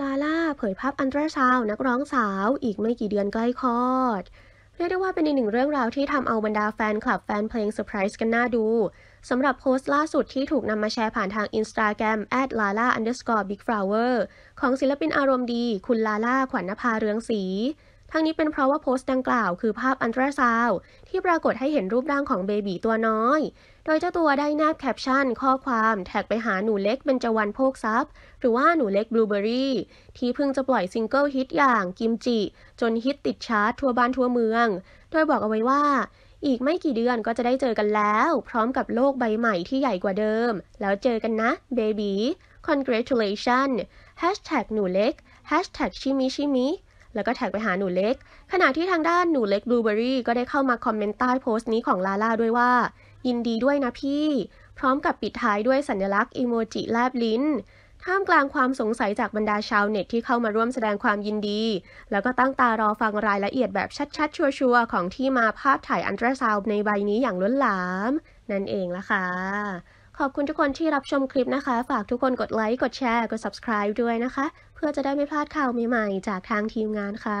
ลาล่าเผยภาพอันตราซาว นักร้องสาวอีกไม่กี่เดือนใกล้คลอด เรียกได้ว่าเป็นอีกหนึ่งเรื่องราวที่ทำเอาบรรดาแฟนคลับแฟนเพลงเซอร์ไพรส์กันน่าดูสำหรับโพสต์ล่าสุดที่ถูกนำมาแชร์ผ่านทางอินสตาแกรม @lala_bigflower ของศิลปินอารมณ์ดีคุณลาล่าขวัญนภาเรืองศรีทั้งนี้เป็นเพราะว่าโพสต์ดังกล่าวคือภาพอันตราซาว ที่ปรากฏให้เห็นรูปร่างของเบบีตัวน้อย โดยเจ้าตัวได้แนบแคปชั่นข้อความแท็กไปหาหนูเล็กเบญจวรรณโภคทรัพย์ หรือว่าหนูเล็กบลูเบอรี่ที่เพิ่งจะปล่อยซิงเกิลฮิตอย่างกิมจิ จนฮิตติดชาร์ตทั่วบ้านทั่วเมือง โดยบอกเอาไว้ว่า อีกไม่กี่เดือนก็จะได้เจอกันแล้ว พร้อมกับโลกใบใหม่ที่ใหญ่กว่าเดิม แล้วเจอกันนะเบบี congratulation หนูเล็ก ชิมิชิมิแล้วก็แท็กไปหาหนูเล็ก ขณะที่ทางด้านหนูเล็กบลูเบอรี่ก็ได้เข้ามาคอมเมนต์ใต้โพสต์นี้ของลาล่าด้วยว่า ยินดีด้วยนะพี่ พร้อมกับปิดท้ายด้วยสัญลักษณ์อีโมจิแลบลิ้น ท่ามกลางความสงสัยจากบรรดาชาวเน็ตที่เข้ามาร่วมแสดงความยินดี แล้วก็ตั้งตารอฟังรายละเอียดแบบชัด ๆ ชัวร์ๆของที่มาภาพถ่ายอันตราซาวในใบนี้อย่างล้นหลาม นั่นเองละค่ะขอบคุณทุกคนที่รับชมคลิปนะคะ ฝากทุกคนกดไลค์ กดแชร์ กด subscribe ด้วยนะคะ เพื่อจะได้ไม่พลาดข่าวใหม่ๆจากทางทีมงานค่ะ